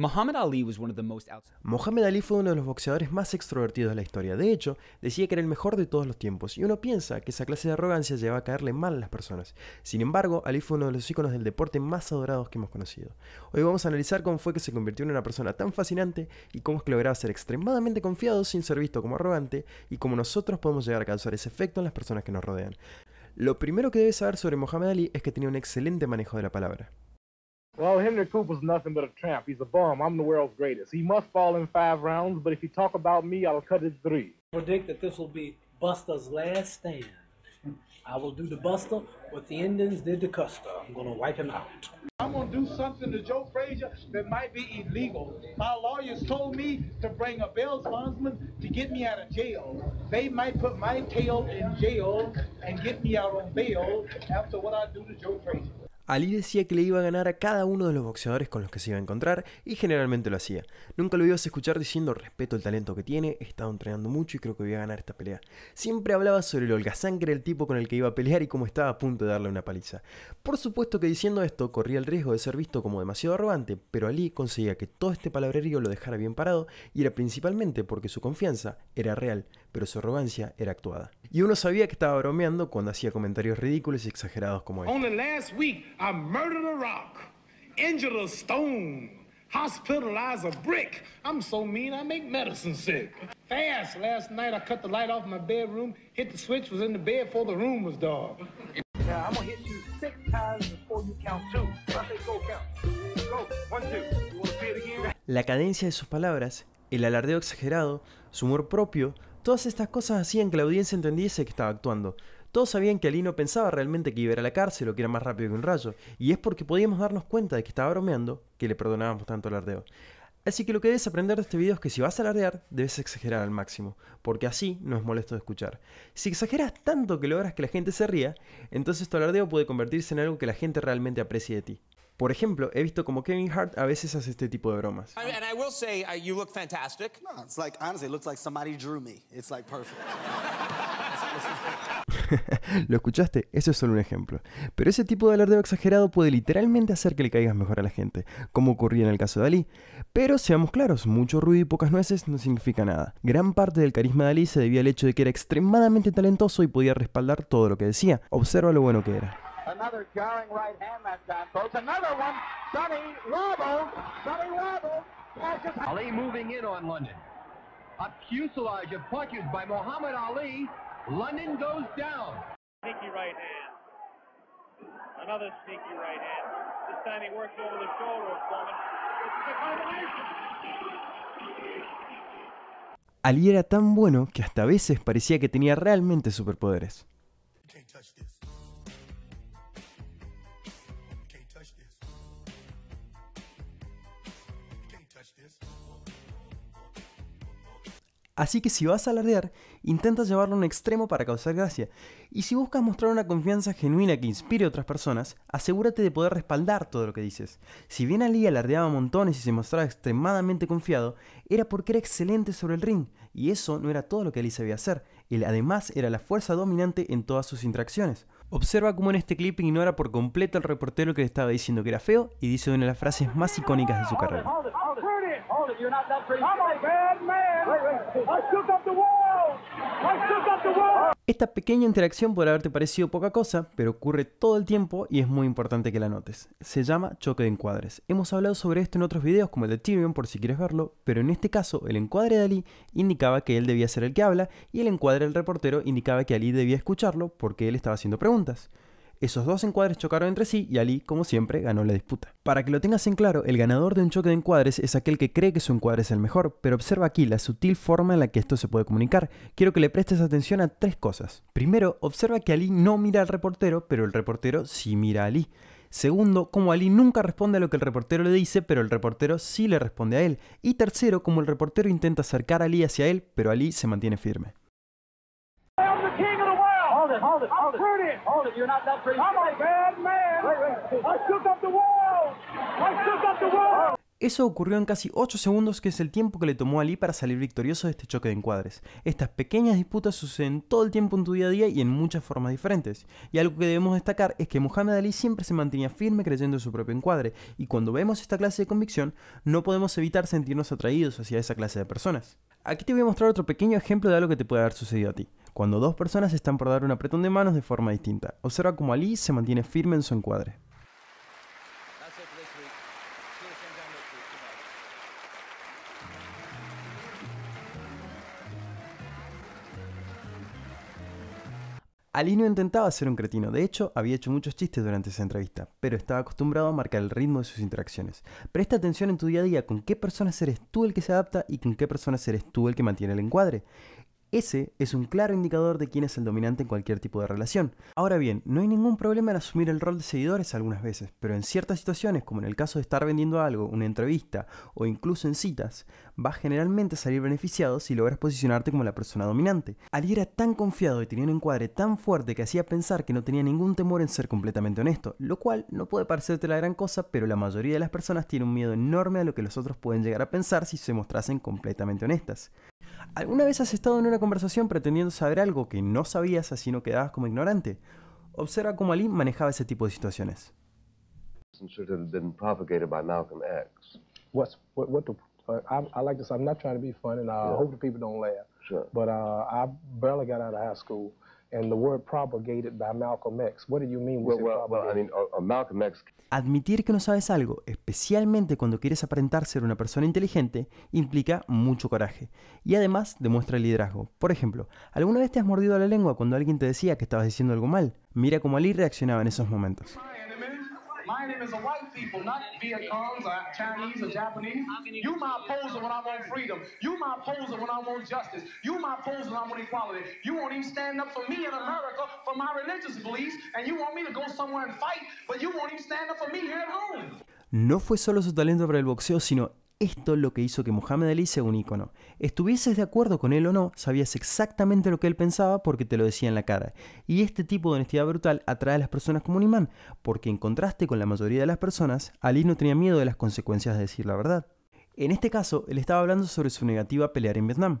Muhammad Ali fue uno de los boxeadores más extrovertidos de la historia. De hecho, decía que era el mejor de todos los tiempos, y uno piensa que esa clase de arrogancia lleva a caerle mal a las personas. Sin embargo, Ali fue uno de los íconos del deporte más adorados que hemos conocido. Hoy vamos a analizar cómo fue que se convirtió en una persona tan fascinante y cómo es que lograba ser extremadamente confiado sin ser visto como arrogante y cómo nosotros podemos llegar a causar ese efecto en las personas que nos rodean. Lo primero que debes saber sobre Mohamed Ali es que tenía un excelente manejo de la palabra. Well, Henry Cooper's nothing but a tramp. He's a bum. I'm the world's greatest. He must fall in five rounds, but if you talk about me, I'll cut it three. predict that this will be Buster's last stand. I will do the Buster what the Indians did to Custer. I'm going to wipe him out. I'm going to do something to Joe Frazier that might be illegal. My lawyers told me to bring a bail bondsman to get me out of jail. They might put my tail in jail and get me out on bail after what I do to Joe Frazier. Ali decía que le iba a ganar a cada uno de los boxeadores con los que se iba a encontrar y generalmente lo hacía. Nunca lo ibas a escuchar diciendo respeto el talento que tiene, he estado entrenando mucho y creo que voy a ganar esta pelea. Siempre hablaba sobre el holgazán que era el tipo con el que iba a pelear y cómo estaba a punto de darle una paliza. Por supuesto que diciendo esto corría el riesgo de ser visto como demasiado arrogante, pero Ali conseguía que todo este palabrerío lo dejara bien parado y era principalmente porque su confianza era real, pero su arrogancia era actuada. Y uno sabía que estaba bromeando cuando hacía comentarios ridículos y exagerados como este. Only last week I murdered a rock, injured a stone, hospitalized a brick. I'm so mean I make medicine sick. Fast last night I cut the light off my bedroom, hit the switch, was in the bed before the room was dark. Now I'm gonna hit you six times before you count two. I say go count. Go. One, two. You wanna see it again? La cadencia de sus palabras, el alardeo exagerado, su humor propio, Todas estas cosas hacían que la audiencia entendiese que estaba actuando. Todos sabían que no pensaba realmente que iba a ir a la cárcel o que era más rápido que un rayo, y es porque podíamos darnos cuenta de que estaba bromeando que le perdonábamos tanto alardeo. Así que lo que debes aprender de este video es que si vas a alardear, debes exagerar al máximo, porque así no es molesto de escuchar. Si exageras tanto que logras que la gente se ría, entonces tu alardeo puede convertirse en algo que la gente realmente aprecie de ti. Por ejemplo, he visto como Kevin Hart a veces hace este tipo de bromas. ¿Lo escuchaste? Eso es solo un ejemplo. Pero ese tipo de alardeo exagerado puede literalmente hacer que le caigas mejor a la gente, como ocurría en el caso de Dalí. Pero seamos claros, mucho ruido y pocas nueces no significa nada. Gran parte del carisma de Ali se debía al hecho de que era extremadamente talentoso y podía respaldar todo lo que decía. Observa lo bueno que era. Another jarring right hand that time, folks. Another one. Sonny Robo. Sonny Robo. Ali moving in on London. A fuselage of punches by Muhammad Ali. London goes down. Sneaky right hand. Another sneaky right hand. This time he works over the shoulder of Foreman. This is a combination. Ali era tan bueno que hasta a veces parecía que tenía realmente superpoderes. You can't touch this. Así que si vas a alardear, intenta llevarlo a un extremo para causar gracia. Y si buscas mostrar una confianza genuina que inspire a otras personas, asegúrate de poder respaldar todo lo que dices. Si bien Ali alardeaba montones y se mostraba extremadamente confiado, era porque era excelente sobre el ring, y eso no era todo lo que Ali sabía hacer. Él además era la fuerza dominante en todas sus interacciones. Observa cómo en este clip ignora por completo al reportero que le estaba diciendo que era feo y dice una de las frases más icónicas de su carrera. Esta pequeña interacción puede haberte parecido poca cosa, pero ocurre todo el tiempo y es muy importante que la notes. Se llama choque de encuadres. Hemos hablado sobre esto en otros videos como el de Tyrion por si quieres verlo, pero en este caso el encuadre de Ali indicaba que él debía ser el que habla y el encuadre del reportero indicaba que Ali debía escucharlo porque él estaba haciendo preguntas. Esos dos encuadres chocaron entre sí y Ali, como siempre, ganó la disputa. Para que lo tengas en claro, el ganador de un choque de encuadres es aquel que cree que su encuadre es el mejor, pero observa aquí la sutil forma en la que esto se puede comunicar. Quiero que le prestes atención a tres cosas. Primero, observa que Ali no mira al reportero, pero el reportero sí mira a Ali. Segundo, como Ali nunca responde a lo que el reportero le dice, pero el reportero sí le responde a él. Y tercero, como el reportero intenta acercar a Ali hacia él, pero Ali se mantiene firme. Hold it, hold it, hold it. Pretty. Hold it, you're not that pretty. I'm a bad man. Wait, wait. I shook up the world. I shook up the world. Eso ocurrió en casi 8 segundos, que es el tiempo que le tomó a para salir victorioso de este choque de encuadres. Estas pequeñas disputas suceden todo el tiempo en tu día a día y en muchas formas diferentes. Y algo que debemos destacar es que Muhammad Ali siempre se mantenía firme creyendo en su propio encuadre, y cuando vemos esta clase de convicción, no podemos evitar sentirnos atraídos hacia esa clase de personas. Aquí te voy a mostrar otro pequeño ejemplo de algo que te puede haber sucedido a ti cuando dos personas están por dar un apretón de manos de forma distinta. Observa cómo Ali se mantiene firme en su encuadre. Ali no intentaba ser un cretino, de hecho había hecho muchos chistes durante esa entrevista, pero estaba acostumbrado a marcar el ritmo de sus interacciones. Presta atención en tu día a día con qué personas eres tú el que se adapta y con qué personas eres tú el que mantiene el encuadre. Ese es un claro indicador de quién es el dominante en cualquier tipo de relación. Ahora bien, no hay ningún problema en asumir el rol de seguidores algunas veces, pero en ciertas situaciones, como en el caso de estar vendiendo algo, una entrevista o incluso en citas, vas generalmente a salir beneficiado si logras posicionarte como la persona dominante. Ali era tan confiado y tenía un encuadre tan fuerte que hacía pensar que no tenía ningún temor en ser completamente honesto, lo cual no puede parecerte la gran cosa, pero la mayoría de las personas tiene un miedo enorme a lo que los otros pueden llegar a pensar si se mostrasen completamente honestas. ¿Alguna vez has estado en una conversación pretendiendo saber algo que no sabías así no quedabas como ignorante? Observa cómo Ali manejaba ese tipo de situaciones. I, like this. I'm not trying to be funny, I hope uh, I barely got out of high school. Admitir que no sabes algo, especialmente cuando quieres aparentar ser una persona inteligente, implica mucho coraje y además demuestra liderazgo. Por ejemplo, ¿alguna vez te has mordido la lengua cuando alguien te decía que estabas diciendo algo mal? Mira cómo Ali reaccionaba en esos momentos. My name is a white people, not Viet or Chinese or Japanese. You my opposer when I want freedom. You my opposer when I want justice. You my opposer when I want equality. You won't even stand up for me in America for my religious beliefs, and you want me to go somewhere and fight, but you won't even stand up for me here at home. No fue solo su talento para el boxeo, sino Esto es lo que hizo que Muhammad Ali sea un ícono. Estuvieses de acuerdo con él o no, sabías exactamente lo que él pensaba porque te lo decía en la cara. Y este tipo de honestidad brutal atrae a las personas como un imán, porque en contraste con la mayoría de las personas, Ali no tenía miedo de las consecuencias de decir la verdad. En este caso, él estaba hablando sobre su negativa a pelear en Vietnam,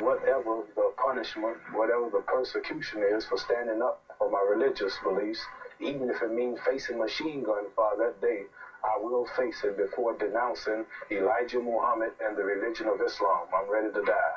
whatever the punishment, whatever the persecution is for standing up for my religious beliefs, even if it means facing machine gun fire that day, I will face it before denouncing Elijah Muhammad and the religion of Islam. I'm ready to die.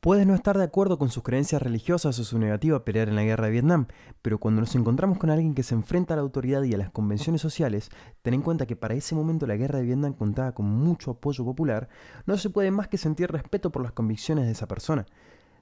Puedes no estar de acuerdo con sus creencias religiosas o su negativa a pelear en la guerra de Vietnam, pero cuando nos encontramos con alguien que se enfrenta a la autoridad y a las convenciones sociales, ten en cuenta que para ese momento la guerra de Vietnam contaba con mucho apoyo popular, no se puede más que sentir respeto por las convicciones de esa persona.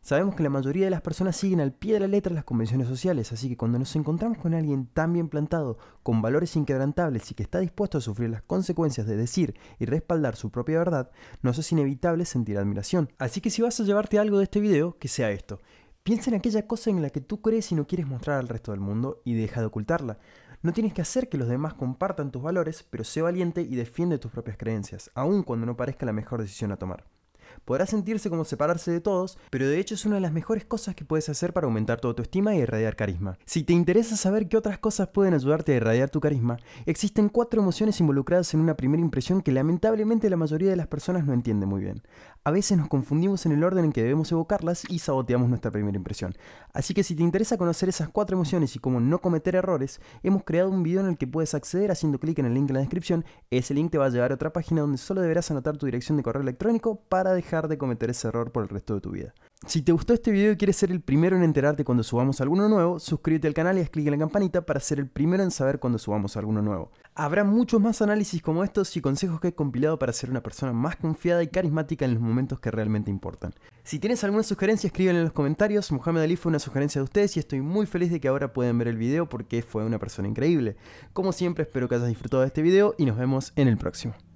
Sabemos que la mayoría de las personas siguen al pie de la letra las convenciones sociales, así que cuando nos encontramos con alguien tan bien plantado, con valores inquebrantables y que está dispuesto a sufrir las consecuencias de decir y respaldar su propia verdad, nos es inevitable sentir admiración. Así que si vas a llevarte algo de este video, que sea esto. Piensa en aquella cosa en la que tú crees y no quieres mostrar al resto del mundo y deja de ocultarla. No tienes que hacer que los demás compartan tus valores, pero sé valiente y defiende tus propias creencias, aun cuando no parezca la mejor decisión a tomar. Podrá sentirse como separarse de todos, pero de hecho es una de las mejores cosas que puedes hacer para aumentar tu autoestima y irradiar carisma. Si te interesa saber qué otras cosas pueden ayudarte a irradiar tu carisma, existen cuatro emociones involucradas en una primera impresión que lamentablemente la mayoría de las personas no entiende muy bien. A veces nos confundimos en el orden en que debemos evocarlas y saboteamos nuestra primera impresión. Así que si te interesa conocer esas cuatro emociones y cómo no cometer errores, hemos creado un video en el que puedes acceder haciendo clic en el link en la descripción. Ese link te va a llevar a otra página donde solo deberás anotar tu dirección de correo electrónico para dejar de cometer ese error por el resto de tu vida. Si te gustó este video y quieres ser el primero en enterarte cuando subamos alguno nuevo, suscríbete al canal y haz clic en la campanita para ser el primero en saber cuando subamos alguno nuevo. Habrá muchos más análisis como estos y consejos que he compilado para ser una persona más confiada y carismática en los momentos que realmente importan. Si tienes alguna sugerencia, escríbelo en los comentarios. Mohamed Ali fue una sugerencia de ustedes y estoy muy feliz de que ahora puedan ver el video porque fue una persona increíble. Como siempre, espero que hayas disfrutado de este video y nos vemos en el próximo.